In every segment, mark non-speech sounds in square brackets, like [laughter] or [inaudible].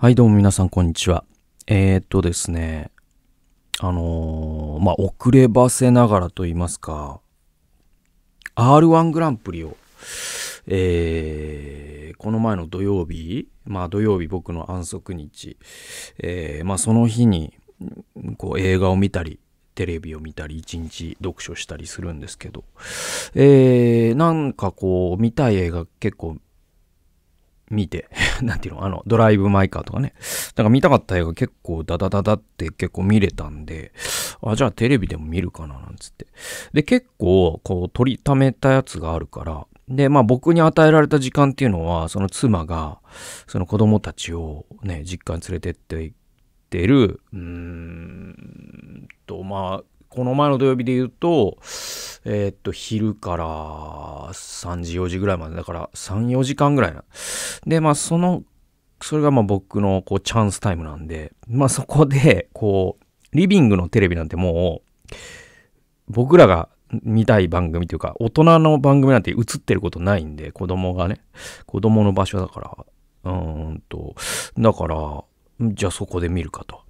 はい、どうも皆さん、こんにちは。えー、っとですね、あのー、まあ、遅ればせながらと言いますか、R1 グランプリを、えー、この前の土曜日、まあ、土曜日僕の安息日、えー、まあ、その日に、こう、映画を見たり、テレビを見たり、一日読書したりするんですけど、えー、なんかこう、見たい映画結構見て、[laughs] なんていうの、あの、ドライブ・マイ・カーとかね。なんか見たかった映画結構ダダダダって結構見れたんで、あ、じゃあテレビでも見るかな、なんつって。で、結構、こう、取りためたやつがあるから、で、まあ僕に与えられた時間っていうのは、その妻が、その子供たちをね、実家に連れてって、てる、うーんと、まあ、この前の土曜日で言うと、えー、っと、昼から3時、4時ぐらいまで、だから3、4時間ぐらいな。で、まあ、その、それがまあ僕のこうチャンスタイムなんで、まあそこで、こう、リビングのテレビなんてもう、僕らが見たい番組というか、大人の番組なんて映ってることないんで、子供がね、子供の場所だから、うーんと、だから、じゃあそこで見るかと。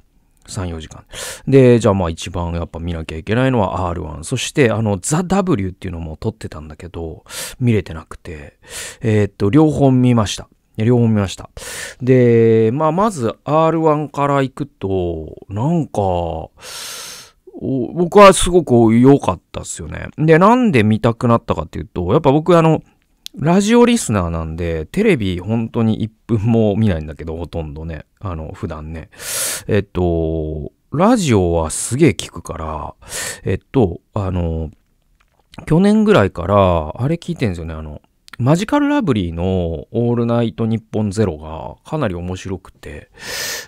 3、4時間。で、じゃあまあ一番やっぱ見なきゃいけないのは R1。そしてあの、ザ・ W っていうのも撮ってたんだけど、見れてなくて、えー、っと、両方見ました。両方見ました。で、まあ、まず R1 から行くと、なんか、僕はすごく良かったっすよね。で、なんで見たくなったかっていうと、やっぱ僕あの、ラジオリスナーなんで、テレビ本当に1分も見ないんだけど、ほとんどね。あの、普段ね。えっと、ラジオはすげえ聞くから、えっと、あの、去年ぐらいから、あれ聞いてんですよね、あの、マジカルラブリーのオールナイトニッポンゼロがかなり面白くて、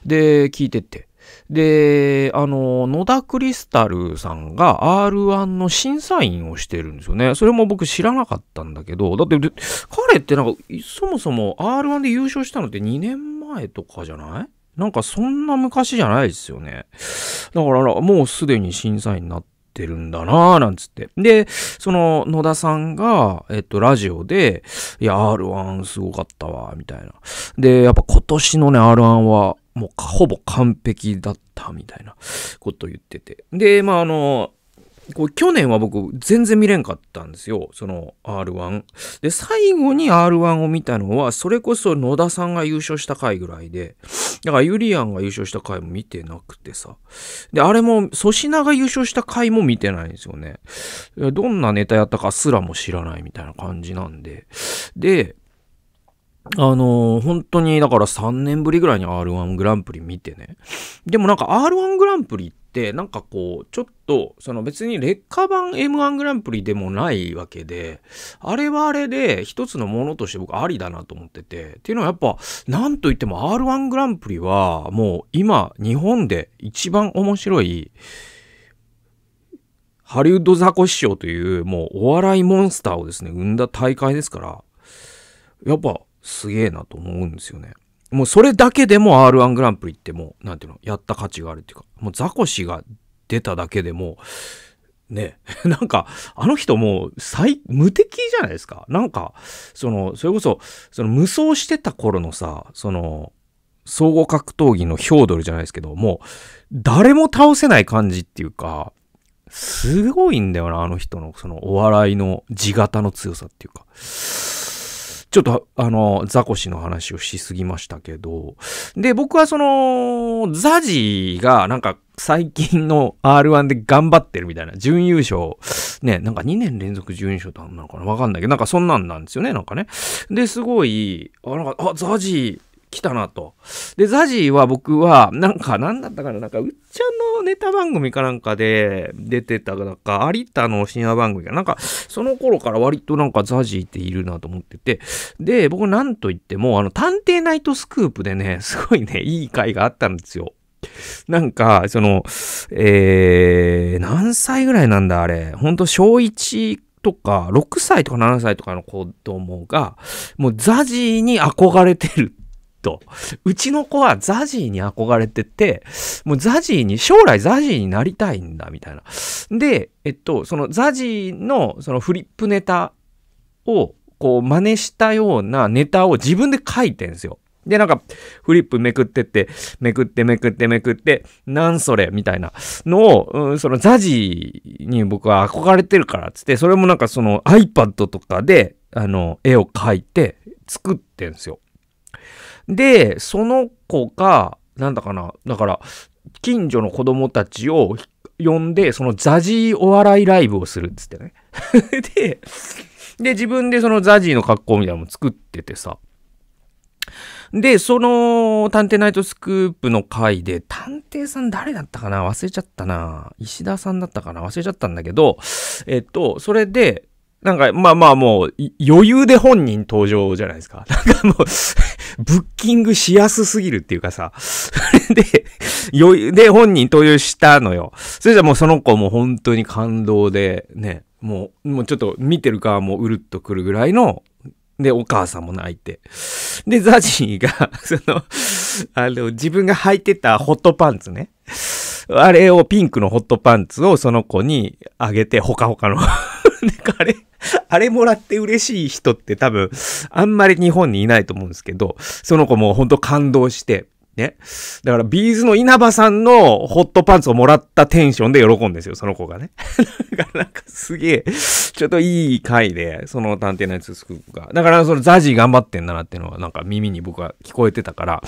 で、聞いてって。で、あの、野田クリスタルさんが R1 の審査員をしてるんですよね。それも僕知らなかったんだけど、だって、彼ってなんか、そもそも R1 で優勝したのって2年前とかじゃないなんかそんな昔じゃないですよね。だからもうすでに審査員になってるんだなぁ、なんつって。で、その野田さんが、えっと、ラジオで、いや、R1 すごかったわ、みたいな。で、やっぱ今年のね、R1 は、もうほぼ完璧だったみたいなこと言ってて。で、まああの、こう去年は僕全然見れんかったんですよ。その R1。で、最後に R1 を見たのは、それこそ野田さんが優勝した回ぐらいで、だからユリアンが優勝した回も見てなくてさ。で、あれも粗品が優勝した回も見てないんですよね。どんなネタやったかすらも知らないみたいな感じなんで。で、あのー、本当にだから3年ぶりぐらいに R1 グランプリ見てね。でもなんか R1 グランプリってなんかこう、ちょっと、その別に劣化版 M1 グランプリでもないわけで、あれはあれで一つのものとして僕ありだなと思ってて、っていうのはやっぱ、なんといっても R1 グランプリはもう今日本で一番面白い、ハリウッドザコシショウというもうお笑いモンスターをですね、生んだ大会ですから、やっぱ、すげえなと思うんですよね。もうそれだけでも R1 グランプリってもう、なんていうの、やった価値があるっていうか、もうザコシが出ただけでも、ね、[laughs] なんか、あの人もう、最、無敵じゃないですか。なんか、その、それこそ、その無双してた頃のさ、その、総合格闘技のヒョードルじゃないですけど、もう、誰も倒せない感じっていうか、すごいんだよな、あの人の、その、お笑いの地型の強さっていうか。ちょっと、あの、ザコシの話をしすぎましたけど、で、僕はその、ザジが、なんか、最近の R1 で頑張ってるみたいな、準優勝、ね、なんか2年連続準優勝ってあんなのかなわかんないけど、なんかそんなんなんですよね、なんかね。で、すごい、あ、なんか、あ、ザジー、来たなと。で、ザジーは僕は、なんか、なんだったかな、なんか、うっちゃんのネタ番組かなんかで出てた、なんか、有田の深夜番組が、なんか、その頃から割となんかザジーっているなと思ってて、で、僕なんと言っても、あの、探偵ナイトスクープでね、すごいね、いい回があったんですよ。なんか、その、えー、何歳ぐらいなんだ、あれ。ほんと、小1とか、6歳とか7歳とかの子供が、もうザジーに憧れてると。うちの子はザジーに憧れてて、もうザジーに、将来ザジーになりたいんだ、みたいな。で、えっと、そのザジーのそのフリップネタを、こう真似したようなネタを自分で書いてんですよ。で、なんか、フリップめくってって、めくってめくってめくって、なんそれみたいなのを、うん、そのザジーに僕は憧れてるからっつって、それもなんかその iPad とかで、あの、絵を描いて作ってんすよ。で、その子が、なんだかな、だから、近所の子供たちを呼んで、そのザジーお笑いライブをするっつってね。[laughs] で、で、自分でそのザジーの格好みたいなのも作っててさ。で、その、探偵ナイトスクープの回で、探偵さん誰だったかな忘れちゃったな。石田さんだったかな忘れちゃったんだけど、えっと、それで、なんか、まあまあもう、余裕で本人登場じゃないですか。[laughs] なんかもうブッキングしやすすぎるっていうかさ。[laughs] で、余裕で本人登場したのよ。それじゃもうその子も本当に感動で、ね、もう、もうちょっと見てる側もうるっとくるぐらいの、で、お母さんも泣いて。で、ザジーが [laughs] その、あの、自分が履いてたホットパンツね。あれを、ピンクのホットパンツをその子にあげて、ほかほかの [laughs] なんかあれ、あれもらって嬉しい人って多分、あんまり日本にいないと思うんですけど、その子も本当感動して、ね。だからビーズの稲葉さんのホットパンツをもらったテンションで喜ぶんですよ、その子がね。[laughs] だからなんかすげえ、ちょっといい回で、その探偵のやつ作るが。だからそのザジー頑張ってんだなっていうのはなんか耳に僕は聞こえてたから、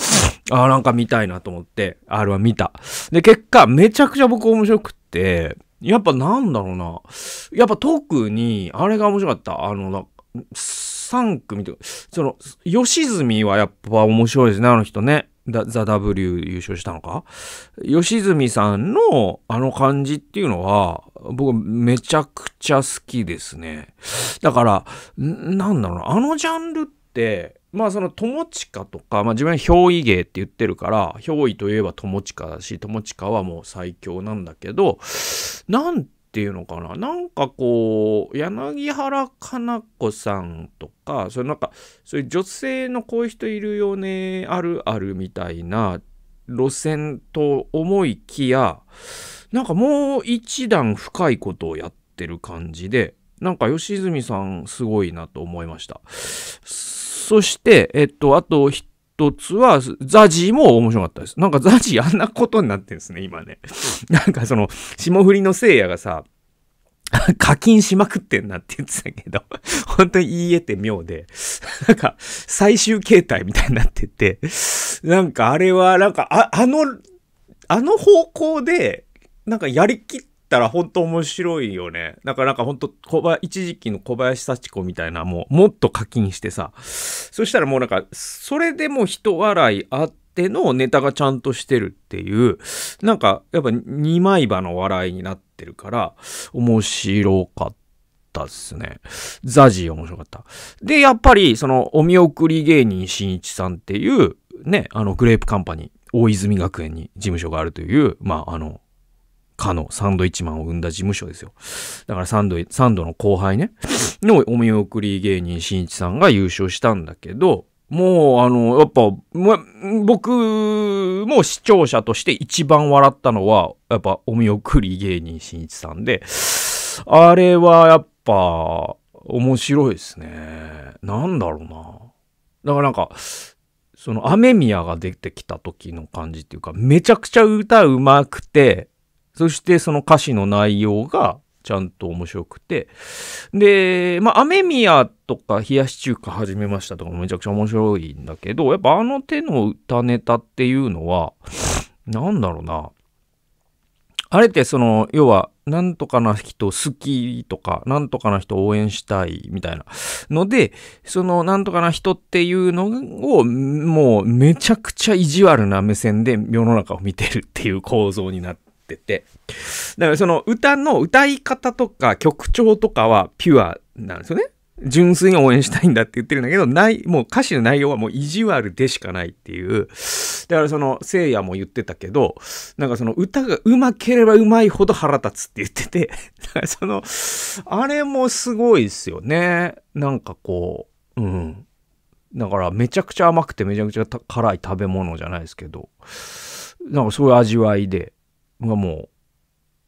ああなんか見たいなと思って、R は見た。で、結果めちゃくちゃ僕面白くって、やっぱなんだろうな。やっぱ特に、あれが面白かった。あの、3組とか、その、吉住はやっぱ面白いですね、あの人ね。ザ・ W 優勝したのか吉住さんのあの感じっていうのは、僕めちゃくちゃ好きですね。だから、なんだろうな、あのジャンルって、まあその友近とか、まあ自分は憑依芸って言ってるから、憑依といえば友近だし、友近はもう最強なんだけど、なんていうのかな、なんかこう、柳原かな子さんとか、それなんか、そういう女性のこういう人いるよね、あるあるみたいな路線と思いきや、なんかもう一段深いことをやってる感じで、なんか吉住さんすごいなと思いました。そして、えっと、あと一つは、ザジーも面白かったです。なんかザジーあんなことになってるんですね、今ね。なんかその、霜降りの聖夜がさ、課金しまくってんなって言ってたけど、本当に言い得て妙で、なんか最終形態みたいになってて、なんかあれは、なんかあ、あの、あの方向で、なんかやりきったら本当面白いよね。だかなんか本当小林、一時期の小林幸子みたいな、もうもっと課金してさ。そしたらもうなんか、それでも人笑いあって、てのネタがちゃんとしてるっていう、なんかやっぱ二枚刃の笑いになってるから、面白かったっすね。ザジー面白かった。で、やっぱりそのお見送り芸人しんいちさんっていう、ね、あのグレープカンパニー、大泉学園に事務所があるという、まああの、かのサンドイッチマンを生んだ事務所ですよ。だからサンド、サンドの後輩ね、[laughs] のお見送り芸人しんいちさんが優勝したんだけど、もう、あの、やっぱ、ま、僕も視聴者として一番笑ったのは、やっぱ、お見送り芸人しんいちさんで、あれはやっぱ、面白いですね。なんだろうな。だからなんか、その、雨宮が出てきた時の感じっていうか、めちゃくちゃ歌うまくて、そしてその歌詞の内容がちゃんと面白くて。で、まあ、雨宮とか冷やし中華始めましたとかめちゃくちゃ面白いんだけど、やっぱあの手の歌ネタっていうのは、なんだろうな。あれってその、要は、なんとかな人好きとか、なんとかな人応援したいみたいな。ので、その、なんとかな人っていうのを、もう、めちゃくちゃ意地悪な目線で世の中を見てるっていう構造になってってて、だからその歌の歌い方とか曲調とかはピュアなんですよね。純粋に応援したいんだって言ってるんだけど、ない、もう歌詞の内容はもう意地悪でしかないっていう。だからその、聖夜も言ってたけど、なんかその歌が上手ければ上手いほど腹立つって言ってて、だからその、あれもすごいっすよね。なんかこう、うん。だからめちゃくちゃ甘くてめちゃくちゃ辛い食べ物じゃないですけど、なんかそういう味わいで、がもう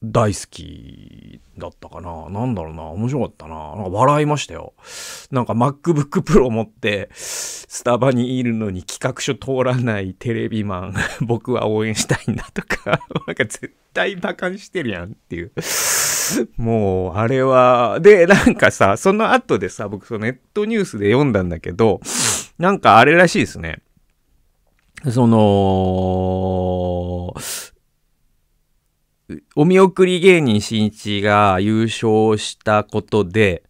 大好きだったかな。なんだろうな。面白かったな。なんか笑いましたよ。なんか MacBook Pro 持って、スタバにいるのに企画書通らないテレビマン、[laughs] 僕は応援したいんだとか、[laughs] なんか絶対馬鹿にしてるやんっていう。もう、あれは、で、なんかさ、その後でさ、僕、ネットニュースで読んだんだけど、なんかあれらしいですね。その、お見送り芸人しんいちが優勝したことで、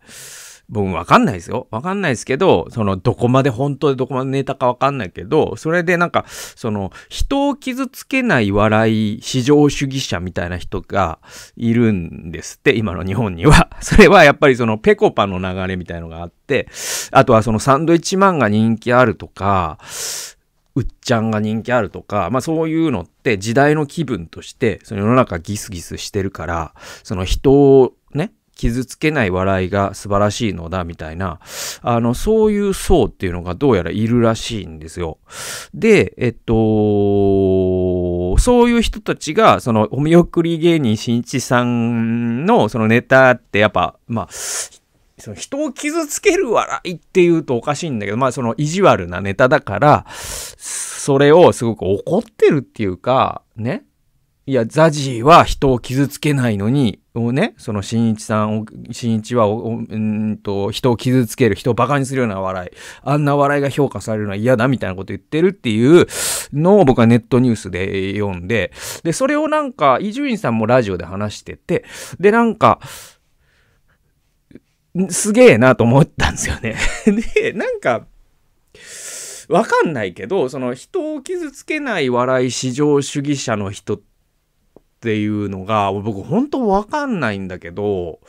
僕わかんないですよ。わかんないですけど、その、どこまで本当でどこまでネタかわかんないけど、それでなんか、その、人を傷つけない笑い、至上主義者みたいな人がいるんですって、今の日本には。[laughs] それはやっぱりその、ペコパの流れみたいのがあって、あとはその、サンドイッチマンが人気あるとか、うっちゃんが人気あるとか、まあそういうのって時代の気分として、その世の中ギスギスしてるから、その人をね、傷つけない笑いが素晴らしいのだみたいな、あの、そういう層っていうのがどうやらいるらしいんですよ。で、えっと、そういう人たちが、その、お見送り芸人しんいちさんのそのネタってやっぱ、まあ、その人を傷つける笑いって言うとおかしいんだけど、まあその意地悪なネタだから、それをすごく怒ってるっていうか、ね。いや、ザジーは人を傷つけないのに、をね、その新一さん新一はうんと、人を傷つける、人をバカにするような笑い、あんな笑いが評価されるのは嫌だみたいなこと言ってるっていうのを僕はネットニュースで読んで、で、それをなんか、伊集院さんもラジオで話してて、で、なんか、すげえなと思ったんですよね [laughs] で、なんか、わかんないけど、その人を傷つけない笑い至上主義者の人っていうのが、僕本当わかんないんだけど、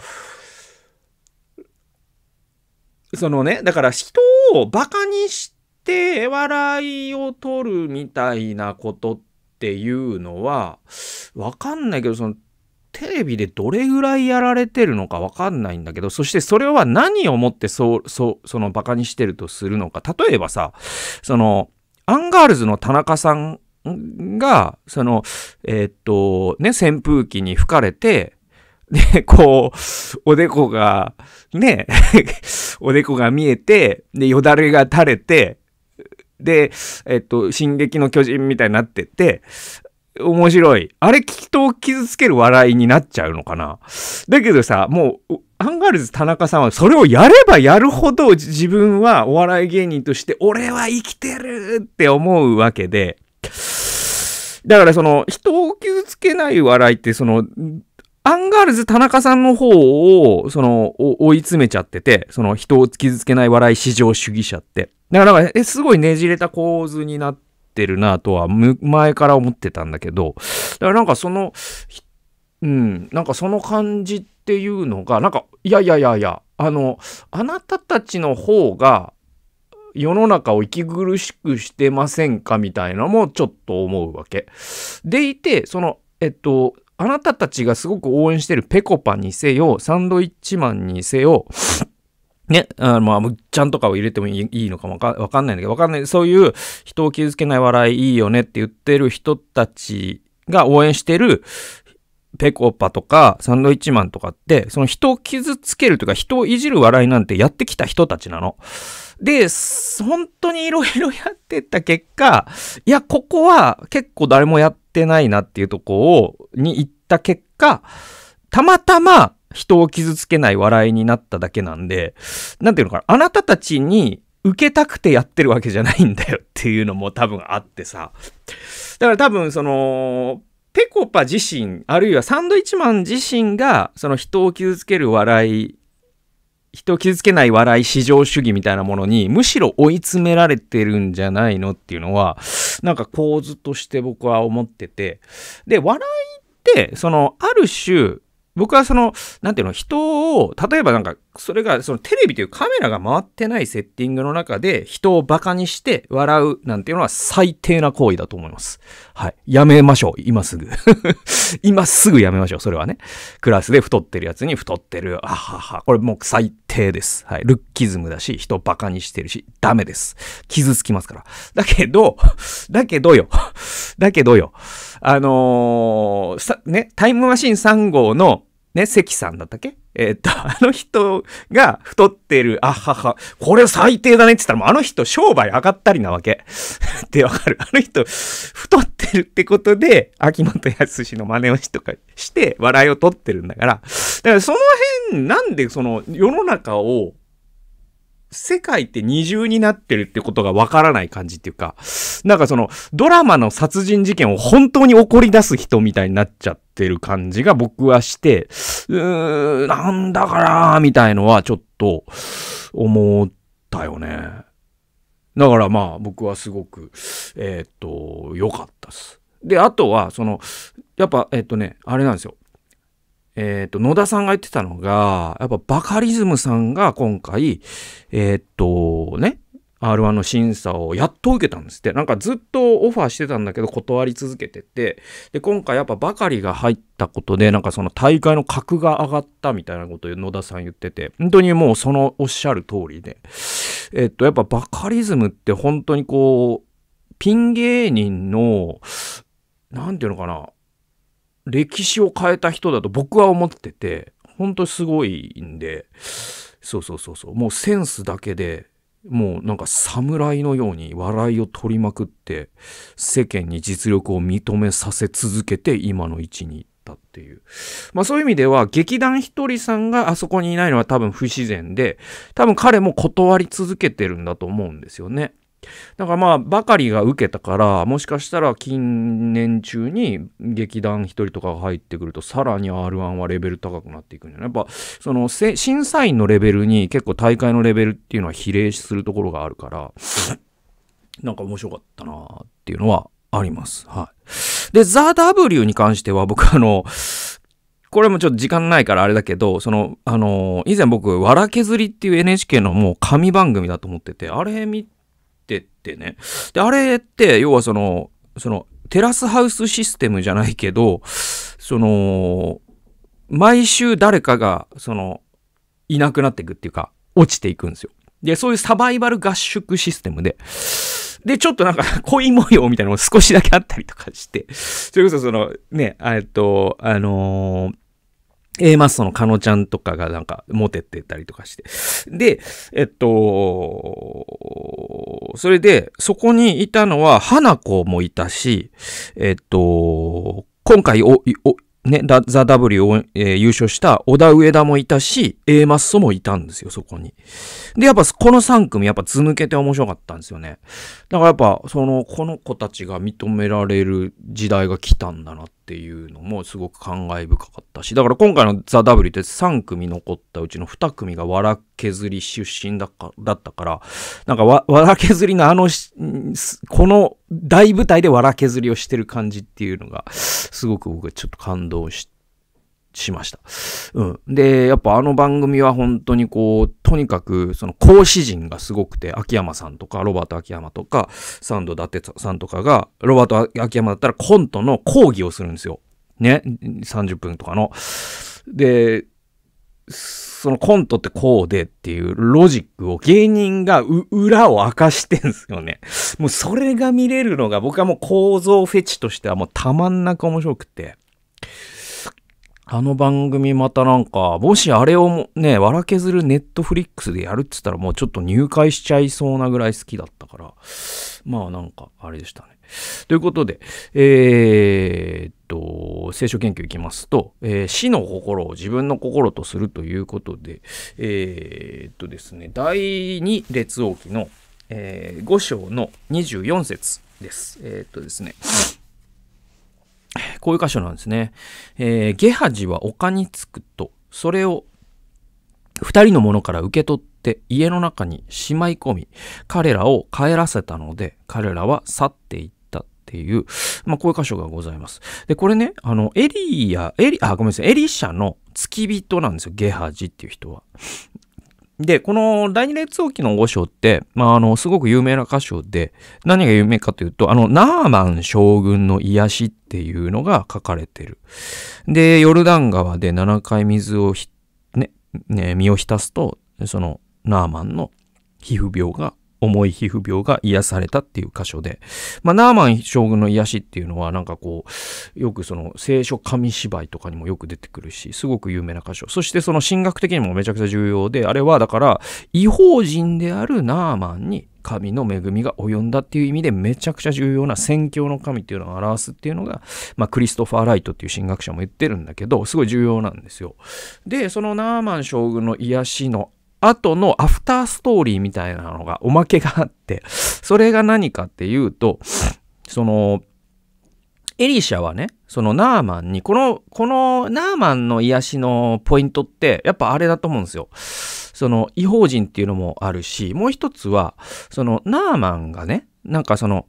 そのね、だから人をバカにして笑いを取るみたいなことっていうのは、わかんないけど、そのテレビでどれぐらいやられてるのかわかんないんだけど、そしてそれは何をもってそう、そう、そのバカにしてるとするのか。例えばさ、その、アンガールズの田中さんが、その、えー、っと、ね、扇風機に吹かれて、で、こう、おでこが、ね、[laughs] おでこが見えて、で、よだれが垂れて、で、えっと、進撃の巨人みたいになってて、面白い。あれ、人を傷つける笑いになっちゃうのかな。だけどさ、もう、アンガールズ田中さんはそれをやればやるほど自分はお笑い芸人として俺は生きてるって思うわけで、だからその人を傷つけない笑いってそのアンガールズ田中さんの方をその追い詰めちゃってて、その人を傷つけない笑い至上主義者って。だからえ、すごいねじれた構図になって、ってるなとは、前から思ってたんだけど、だからなんかその、うん、なんかその感じっていうのが、なんか、いやいやいやいや、あの、あなたたちの方が、世の中を息苦しくしてませんかみたいなのもちょっと思うわけ。でいて、その、えっと、あなたたちがすごく応援してるぺこぱにせよ、サンドイッチマンにせよ、ね、あまあ、むっちゃんとかを入れてもいいのかもわかんないんだけど、わかんない。そういう人を傷つけない笑いいいよねって言ってる人たちが応援してるペコパとかサンドイッチマンとかって、その人を傷つけるとか人をいじる笑いなんてやってきた人たちなの。で、本当に色々やってった結果、いや、ここは結構誰もやってないなっていうとこを、に行った結果、たまたま人を傷つけない笑いになっただけなんで、なんていうのかな、あなたたちに受けたくてやってるわけじゃないんだよっていうのも多分あってさ。だから多分その、ぺこぱ自身、あるいはサンドイッチマン自身が、その人を傷つける笑い人を傷つけない笑い至上主義みたいなものにむしろ追い詰められてるんじゃないのっていうのはなんか構図として僕は思っててで笑いってそのある種僕はその、なんていうの、人を、例えばなんか、それが、そのテレビというカメラが回ってないセッティングの中で、人をバカにして笑うなんていうのは最低な行為だと思います。はい。やめましょう。今すぐ。今すぐやめましょう。それはね。クラスで太ってるやつに太ってる。あはは。これもう最低です。はい。ルッキズムだし、人をバカにしてるし、ダメです。傷つきますから。だけど、だけどよ。だけどよ。あのー、ね、タイムマシン3号の、ね、関さんだったっけえー、っと、[laughs] あの人が太ってる、あはは、これ最低だねって言ったら、もうあの人商売上がったりなわけ。[laughs] ってわかる。あの人、太ってるってことで、秋元康の真似をしとかして、笑いを取ってるんだから。だからその辺、なんでその世の中を世界って二重になってるってことがわからない感じっていうか、なんかその、ドラマの殺人事件を本当に起こり出す人みたいになっちゃってる感じが僕はして、うーん、なんだかなーみたいのはちょっと思ったよね。だからまあ僕はすごく、えー、っと、良かったっす。で、あとは、その、やっぱ、えっとね、あれなんですよ。えっ、ー、と、野田さんが言ってたのが、やっぱバカリズムさんが今回、えっ、ー、と、ね、R1 の審査をやっと受けたんですって。なんかずっとオファーしてたんだけど断り続けてて、で、今回やっぱバカリが入ったことで、なんかその大会の格が上がったみたいなことを野田さん言ってて、本当にもうそのおっしゃる通りで、えっ、ー、と、やっぱバカリズムって本当にこう、ピン芸人の、なんていうのかな、歴史を変えた人だと僕は思ってて、本当すごいんで、そうそうそうそう、もうセンスだけで、もうなんか侍のように笑いを取りまくって、世間に実力を認めさせ続けて今の位置にたっていう。まあそういう意味では、劇団ひとりさんがあそこにいないのは多分不自然で、多分彼も断り続けてるんだと思うんですよね。だからまあ、ばかりが受けたから、もしかしたら近年中に劇団1人とかが入ってくると、さらに R1 はレベル高くなっていくんじゃないやっぱ、その、審査員のレベルに結構大会のレベルっていうのは比例するところがあるから、なんか面白かったなっていうのはあります。はい。で、ザ・ W に関しては僕あの、これもちょっと時間ないからあれだけど、その、あの以前僕、わら削りっていう NHK のもう神番組だと思ってて、あれ見ってってね。で、あれって、要はその、その、テラスハウスシステムじゃないけど、その、毎週誰かが、その、いなくなっていくっていうか、落ちていくんですよ。で、そういうサバイバル合宿システムで、で、ちょっとなんか [laughs] 恋模様みたいなのも少しだけあったりとかして、それこそその、ね、えっと、あのー A マッソのカノちゃんとかがなんかモテてたりとかして。で、えっと、それで、そこにいたのは、花子もいたし、えっと、今回お、お、ね、ザ・ W を、えー、優勝した小田上田もいたし、A マッソもいたんですよ、そこに。で、やっぱこの3組、やっぱ図抜けて面白かったんですよね。だからやっぱ、その、この子たちが認められる時代が来たんだなっていうのもすごく感慨深かったし、だから今回のザ・ W って3組残ったうちの2組がら削り出身だったから、なんかわ、ら削りのあの、この大舞台で藁削りをしてる感じっていうのが、すごく僕はちょっと感動し、しました。うん。で、やっぱあの番組は本当にこう、とにかく、その講師陣がすごくて、秋山さんとか、ロバート秋山とか、サンド伊達さんとかが、ロバート秋山だったらコントの講義をするんですよ。ね。30分とかの。で、そのコントってこうでっていうロジックを芸人が裏を明かしてんすよね。[laughs] もうそれが見れるのが僕はもう構造フェチとしてはもうたまんなく面白くて。あの番組またなんか、もしあれをね、わら削るネットフリックスでやるって言ったらもうちょっと入会しちゃいそうなぐらい好きだったから、まあなんかあれでしたね。ということで、えー、っと、聖書研究いきますと、えー、死の心を自分の心とするということで、えー、っとですね、第二列王記の、えー、5章の24節です。えー、っとですね、こういう箇所なんですね。えー、ゲハジは丘につくと、それを二人の者から受け取って家の中にしまい込み、彼らを帰らせたので、彼らは去っていっっていう、まあ、こういう箇所がございます。で、これね、あの、エリア、エリ、あ、ごめんなさい、エリシャの付き人なんですよ、ゲハジっていう人は。で、この第二列王記の五章って、まあ、あの、すごく有名な箇所で、何が有名かというと、あの、ナーマン将軍の癒しっていうのが書かれてる。で、ヨルダン川で7回水をね、ね、身を浸すと、その、ナーマンの皮膚病が重い皮膚病が癒されたっていう箇所で、まあ、ナーマン将軍の癒しっていうのはなんかこう、よくその聖書紙芝居とかにもよく出てくるし、すごく有名な箇所。そしてその神学的にもめちゃくちゃ重要で、あれはだから、違法人であるナーマンに神の恵みが及んだっていう意味でめちゃくちゃ重要な宣教の神っていうのを表すっていうのが、まあ、クリストファー・ライトっていう神学者も言ってるんだけど、すごい重要なんですよ。で、そのナーマン将軍の癒しの後のアフターストーリーみたいなのが、おまけがあって、それが何かっていうと、その、エリシャはね、そのナーマンに、この、このナーマンの癒しのポイントって、やっぱあれだと思うんですよ。その、違法人っていうのもあるし、もう一つは、その、ナーマンがね、なんかその、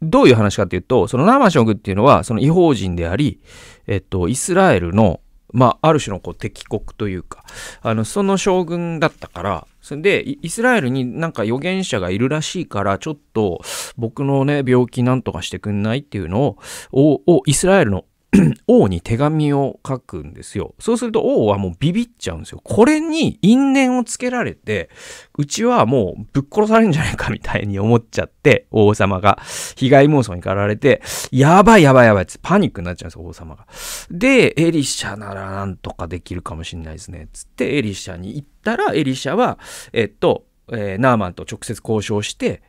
どういう話かっていうと、そのナーマン将軍っていうのは、その違法人であり、えっと、イスラエルの、まあ、ある種のこう敵国というか、あの、その将軍だったから、それで、イスラエルになんか預言者がいるらしいから、ちょっと僕のね、病気なんとかしてくんないっていうのを、をイスラエルの [clears throat] 王に手紙を書くんですよ。そうすると王はもうビビっちゃうんですよ。これに因縁をつけられて、うちはもうぶっ殺されるんじゃないかみたいに思っちゃって、王様が被害妄想に駆られて、やばいやばいやばいってパニックになっちゃうんですよ、王様が。で、エリシャならなんとかできるかもしんないですね。つってエリシャに行ったら、エリシャは、えっと、えー、ナーマンと直接交渉して、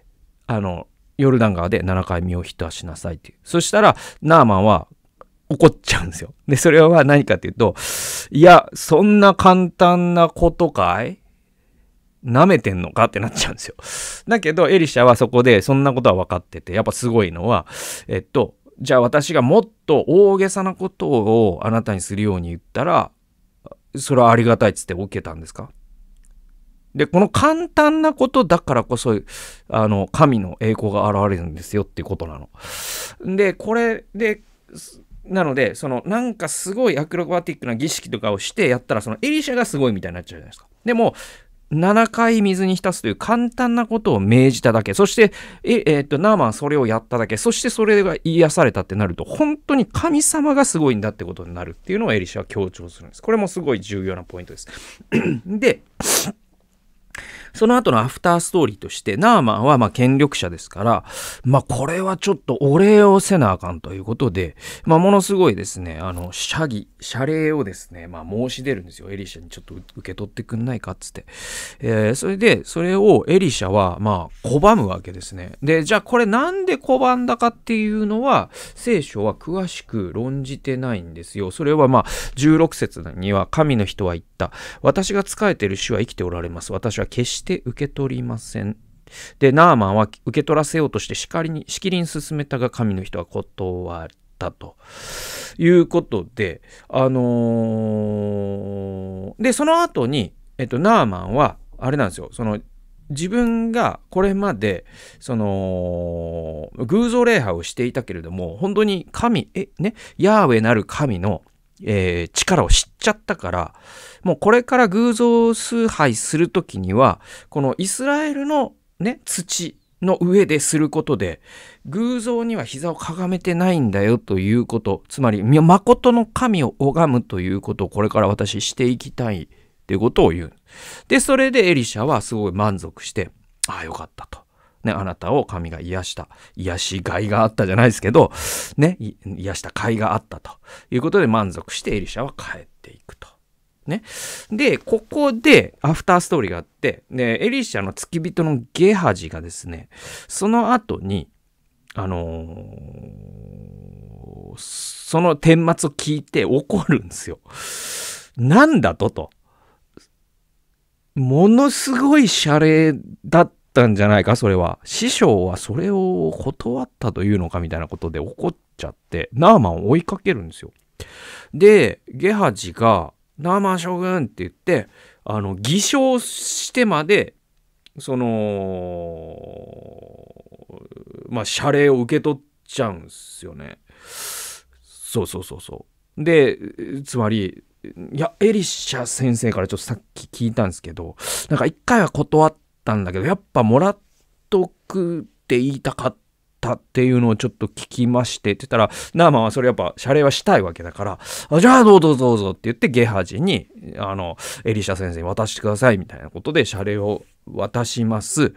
あの、ヨルダン川で7回身を浸しなさいっていう。そしたら、ナーマンは怒っちゃうんですよ。で、それは何かっていうと、いや、そんな簡単なことかい舐めてんのかってなっちゃうんですよ。だけど、エリシャはそこで、そんなことは分かってて、やっぱすごいのは、えっと、じゃあ私がもっと大げさなことをあなたにするように言ったら、それはありがたいっつって OK たんですかで、この簡単なことだからこそ、あの、神の栄光が現れるんですよっていうことなの。で、これで、なので、そのなんかすごいアクロバティックな儀式とかをしてやったら、そのエリシャがすごいみたいになっちゃうじゃないですか。でも、7回水に浸すという簡単なことを命じただけ。そして、え、えー、っと、ナーマンそれをやっただけ。そしてそれが癒されたってなると、本当に神様がすごいんだってことになるっていうのをエリシャは強調するんです。これもすごい重要なポイントです。で、その後のアフターストーリーとして、ナーマンはま権力者ですから、まあこれはちょっとお礼をせなあかんということで、まあものすごいですね、あの、謝儀、謝礼をですね、まあ申し出るんですよ。エリシャにちょっと受け取ってくんないかっつって。えー、それで、それをエリシャはまあ拒むわけですね。で、じゃあこれなんで拒んだかっていうのは、聖書は詳しく論じてないんですよ。それはまあ16節には神の人は言った。私が仕えてる主は生きておられます。私は決してして受け取りません。で、ナーマンは受け取らせようとしてしりに、しきりに進めたが神の人は断ったということで、あのー、で、その後に、えっと、ナーマンは、あれなんですよ、その、自分がこれまでその偶像礼拝をしていたけれども本当に神えねヤーウェなる神のえー、力を知っちゃったから、もうこれから偶像崇拝する時には、このイスラエルのね、土の上ですることで、偶像には膝をかがめてないんだよということ、つまり、誠の神を拝むということをこれから私していきたいっていうことを言う。で、それでエリシャはすごい満足して、ああよかったと。ね、あなたを神が癒した、癒しがいがあったじゃないですけど、ね、癒した甲斐があったということで満足してエリシャは帰っていくと。ね。で、ここでアフターストーリーがあって、ね、エリシャの付き人のゲハジがですね、その後に、あのー、その顛末を聞いて怒るんですよ。なんだとと。ものすごい謝礼だった。ったんじゃないか、それは。師匠はそれを断ったというのかみたいなことで怒っちゃって、ナーマンを追いかけるんですよ。で、ゲハジが、ナーマン将軍って言って、あの、偽証してまで、その、まあ、謝礼を受け取っちゃうんですよね。そうそうそうそう。で、つまり、いや、エリシャ先生からちょっとさっき聞いたんですけど、なんか一回は断っったんだけどやっぱもらっとくって言いたかったっていうのをちょっと聞きましてって言ったらナーマンはそれやっぱ謝礼はしたいわけだからじゃあどうぞどうぞって言ってゲハジにあのエリシャ先生に渡してくださいみたいなことで謝礼を渡します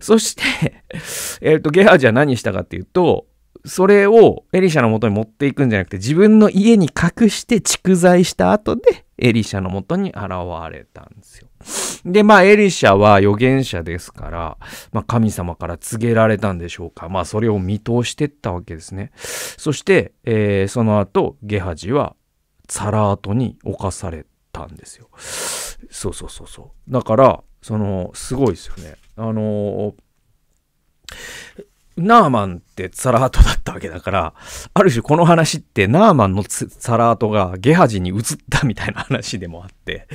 そして [laughs] えっとゲハジは何したかっていうとそれをエリシャの元に持っていくんじゃなくて自分の家に隠して蓄財した後でエリシャのもとに現れたんですよ。で、まあ、エリシャは預言者ですから、まあ、神様から告げられたんでしょうか。まあ、それを見通してったわけですね。そして、えー、その後、ゲハジは、サラートに侵されたんですよ。そうそうそうそう。だから、その、すごいですよね。あのー、ナーマンってサラートだったわけだから、ある種この話ってナーマンのサラートがゲハジに移ったみたいな話でもあって、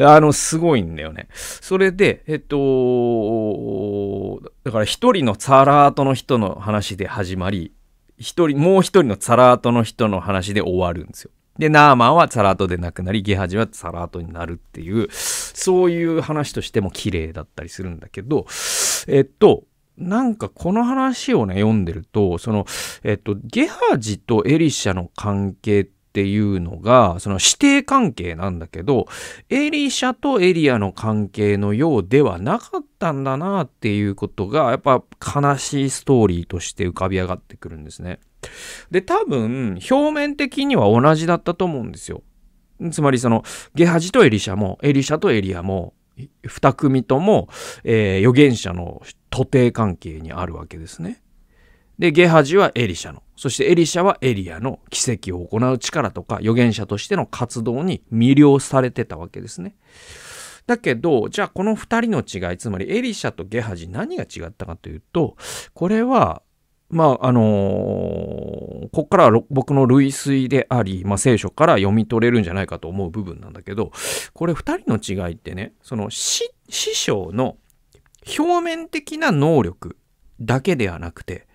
あの、すごいんだよね。それで、えっと、だから一人のサラートの人の話で始まり、一人、もう一人のサラートの人の話で終わるんですよ。で、ナーマンはサラートでなくなり、ゲハジはサラートになるっていう、そういう話としても綺麗だったりするんだけど、えっと、なんかこの話をね、読んでると、その、えっと、ゲハジとエリシャの関係っていうのが、その指定関係なんだけど、エリシャとエリアの関係のようではなかったんだなっていうことが、やっぱ悲しいストーリーとして浮かび上がってくるんですね。で、多分、表面的には同じだったと思うんですよ。つまりその、ゲハジとエリシャも、エリシャとエリアも、二組とも、えー、預言者の徒弟関係にあるわけですね。で、ゲハジはエリシャの、そしてエリシャはエリアの奇跡を行う力とか預言者としての活動に魅了されてたわけですね。だけど、じゃあこの2人の違い、つまりエリシャとゲハジ何が違ったかというと、これは、まあ、あのー、ここからは僕の類推であり、まあ、聖書から読み取れるんじゃないかと思う部分なんだけど、これ2人の違いってね、その師匠の表面的な能力だけではなくて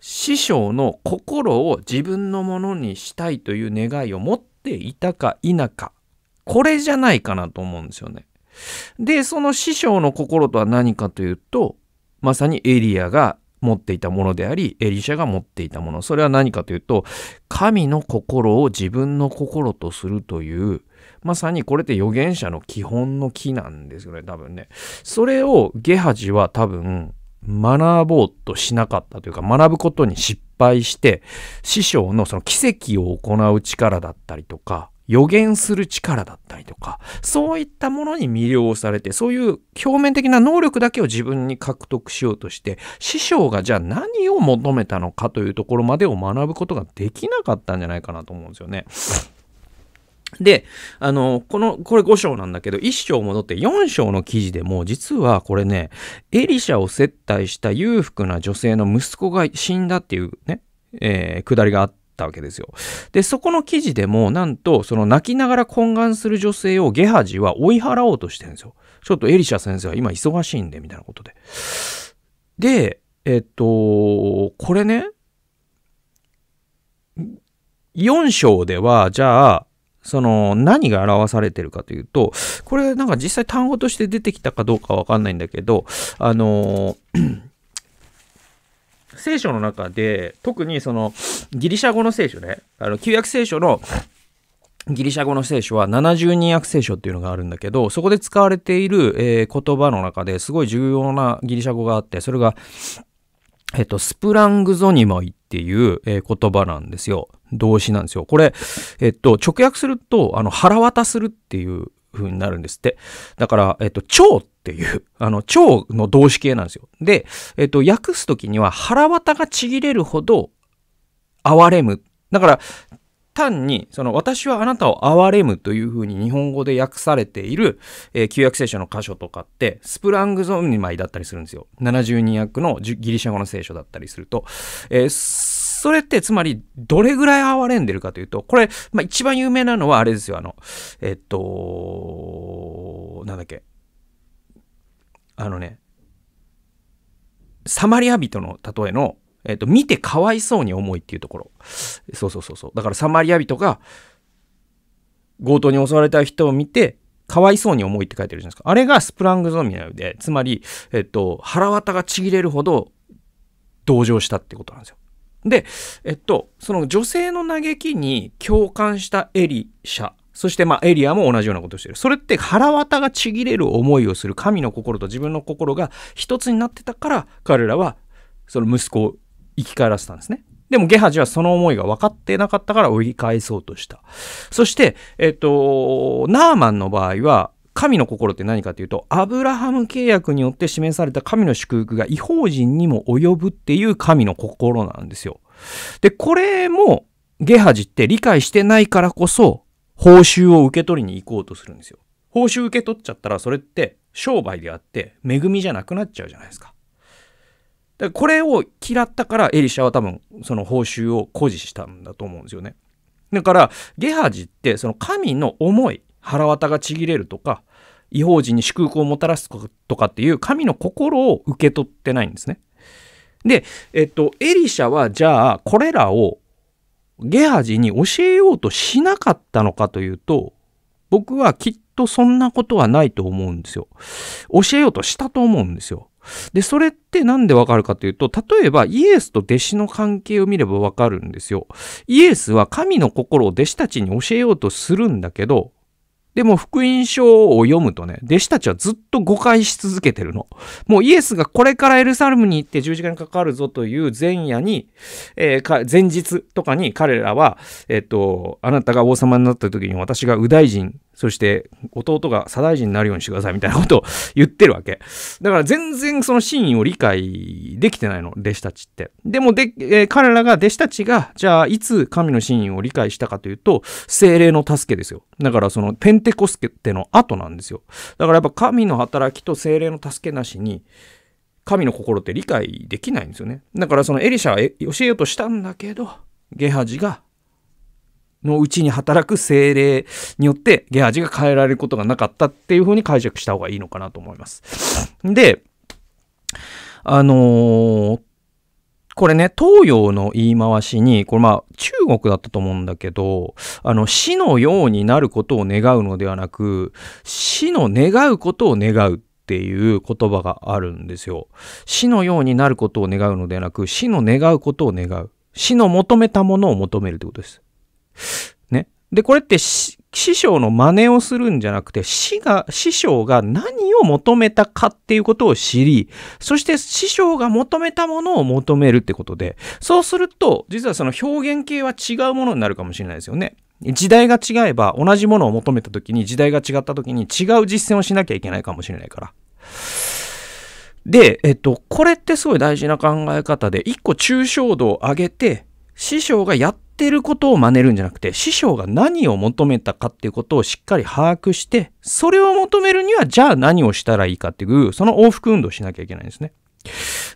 師匠の心を自分のものにしたいという願いを持っていたか否かこれじゃないかなと思うんですよね。でその師匠の心とは何かというとまさにエリアが持っていたものであり、エリシャが持っていたもの。それは何かというと、神の心を自分の心とするという、まさにこれって預言者の基本の木なんですよね、多分ね。それをゲハジは多分学ぼうとしなかったというか、学ぶことに失敗して、師匠のその奇跡を行う力だったりとか、予言する力だったりとか、そういったものに魅了されて、そういう表面的な能力だけを自分に獲得しようとして、師匠がじゃあ何を求めたのかというところまでを学ぶことができなかったんじゃないかなと思うんですよね。で、あの、この、これ5章なんだけど、1章戻って4章の記事でも、実はこれね、エリシャを接待した裕福な女性の息子が死んだっていうね、えー、くだりがあっったわけですよ。で、そこの記事でも、なんと、その泣きながら懇願する女性をゲハジは追い払おうとしてるんですよ。ちょっとエリシャ先生は今忙しいんで、みたいなことで。で、えっと、これね、4章では、じゃあ、その何が表されてるかというと、これなんか実際単語として出てきたかどうかわかんないんだけど、あの聖書の中で、特にそのギリシャ語の聖書ね、あの旧約聖書のギリシャ語の聖書は70人訳聖書っていうのがあるんだけど、そこで使われている、えー、言葉の中ですごい重要なギリシャ語があって、それが、えっと、スプラングゾニマイっていう、えー、言葉なんですよ。動詞なんですよ。これ、えっと、直訳すると、あの、腹渡するっていう風になるんですって。だから、えっと、腸っていう、[laughs] あの、腸の動詞形なんですよ。で、えっと、訳すときには腹綿がちぎれるほど哀れむ。だから、単に、その、私はあなたを憐れむというふうに日本語で訳されている、えー、旧約聖書の箇所とかって、スプラングゾンニマイだったりするんですよ。72訳のギリシャ語の聖書だったりすると。えーそれってつまりどれぐらい哀れんでるかというと、これ、まあ、一番有名なのはあれですよ、あの、えっと、なんだっけ。あのね、サマリア人の例えの、えっと、見てかわいそうに思いっていうところ。そうそうそうそう。だからサマリア人が強盗に襲われた人を見て、かわいそうに思いって書いてるじゃないですか。あれがスプラングゾンビなので、つまり、えっと、腹綿がちぎれるほど同情したってことなんですよ。で、えっと、その女性の嘆きに共感したエリシャ。そしてまあエリアも同じようなことをしている。それって腹渡がちぎれる思いをする神の心と自分の心が一つになってたから彼らはその息子を生き返らせたんですね。でもゲハジはその思いが分かってなかったから追い返そうとした。そして、えっと、ナーマンの場合は神の心って何かというと、アブラハム契約によって示された神の祝福が違法人にも及ぶっていう神の心なんですよ。で、これもゲハジって理解してないからこそ、報酬を受け取りに行こうとするんですよ。報酬受け取っちゃったら、それって商売であって、恵みじゃなくなっちゃうじゃないですか。だからこれを嫌ったからエリシャは多分その報酬を誇示したんだと思うんですよね。だからゲハジってその神の思い、腹渡がちぎれるとか、異邦人に祝福をもたらすとかっていう神の心を受け取ってないんですね。で、えっと、エリシャはじゃあこれらをゲハジに教えようとしなかったのかというと、僕はきっとそんなことはないと思うんですよ。教えようとしたと思うんですよ。で、それってなんでわかるかというと、例えばイエスと弟子の関係を見ればわかるんですよ。イエスは神の心を弟子たちに教えようとするんだけど、でも福音書を読むとね、弟子たちはずっと誤解し続けてるの。もうイエスがこれからエルサレムに行って十字架にかかるぞという前夜に、えー、前日とかに彼らは、えっ、ー、と、あなたが王様になった時に私が右大臣そして弟が左大臣になるようにしてくださいみたいなことを言ってるわけ。だから全然その真意を理解できてないの、弟子たちって。でもで、えー、彼らが、弟子たちが、じゃあいつ神の真意を理解したかというと、精霊の助けですよ。だからそのペンテコスケっての後なんですよ。だからやっぱ神の働きと精霊の助けなしに、神の心って理解できないんですよね。だからそのエリシャは教えようとしたんだけど、ゲハジがのうちに働く精霊によってゲハジが変えられることがなかったっていうふうに解釈した方がいいのかなと思います。で、あのー、これね、東洋の言い回しに、これまあ中国だったと思うんだけど、あの死のようになることを願うのではなく、死の願うことを願うっていう言葉があるんですよ。死のようになることを願うのではなく、死の願うことを願う。死の求めたものを求めるってことです。ね。で、これって師匠の真似をするんじゃなくて、師が、師匠が何を求めたかっていうことを知り、そして師匠が求めたものを求めるってことで、そうすると、実はその表現系は違うものになるかもしれないですよね。時代が違えば、同じものを求めた時に、時代が違った時に違う実践をしなきゃいけないかもしれないから。で、えっと、これってすごい大事な考え方で、一個抽象度を上げて、師匠がやっってることを真似るんじゃなくて、師匠が何を求めたかっていうことをしっかり把握して、それを求めるには、じゃあ何をしたらいいかっていう、その往復運動しなきゃいけないんですね。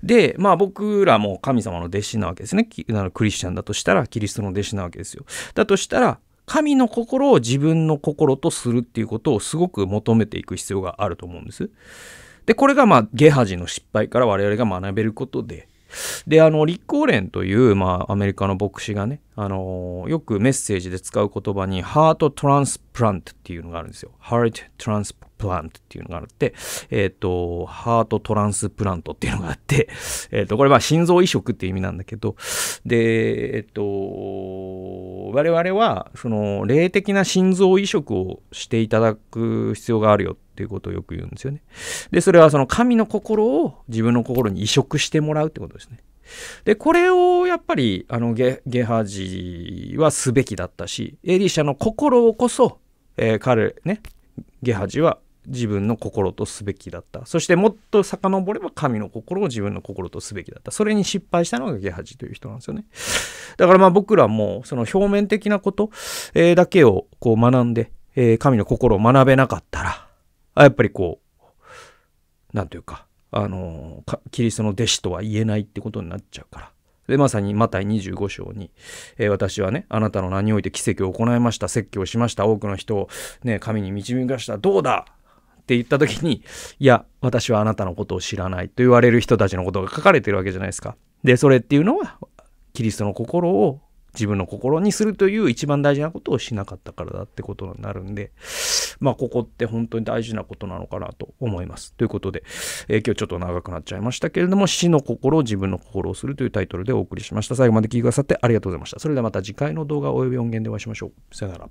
で、まあ僕らも神様の弟子なわけですね。クリスチャンだとしたら、キリストの弟子なわけですよ。だとしたら、神の心を自分の心とするっていうことをすごく求めていく必要があると思うんです。で、これがまあゲハジの失敗から我々が学べることで、で、あの、立候連という、まあ、アメリカの牧師がね、あの、よくメッセージで使う言葉に、ハートトランスプラントっていうのがあるんですよ。ハートトランスプラントっていうのがあって、えっ、ー、と、ハートトランスプラントっていうのがあって、[laughs] えっ、ー、と、これは心臓移植っていう意味なんだけど、で、えっ、ー、と、我々は、その、霊的な心臓移植をしていただく必要があるよっていうことをよく言うんですよね。で、それはその神の心を自分の心に移植してもらうってことですね。で、これをやっぱりあのゲゲハジはすべきだったし、エリシャの心をこそ、えー、彼ね、ゲハジは自分の心とすべきだった。そしてもっと遡れば神の心を自分の心とすべきだった。それに失敗したのがゲハジという人なんですよね。だからまあ僕らもその表面的なこと、えー、だけをこう学んで、えー、神の心を学べなかったら、やっぱりこう、なんというか、あの、キリストの弟子とは言えないってことになっちゃうから。で、まさにマタイ25章に、えー、私はね、あなたの名において奇跡を行いました、説教しました、多くの人をね、神に導かした、どうだって言った時に、いや、私はあなたのことを知らないと言われる人たちのことが書かれてるわけじゃないですか。で、それっていうのは、キリストの心を自分の心にするという一番大事なことをしなかったからだってことになるんで、まあ、ここって本当に大事なことなのかなと思います。ということで、えー、今日ちょっと長くなっちゃいましたけれども、死の心を自分の心をするというタイトルでお送りしました。最後まで聞いてくださってありがとうございました。それではまた次回の動画及び音源でお会いしましょう。さよなら。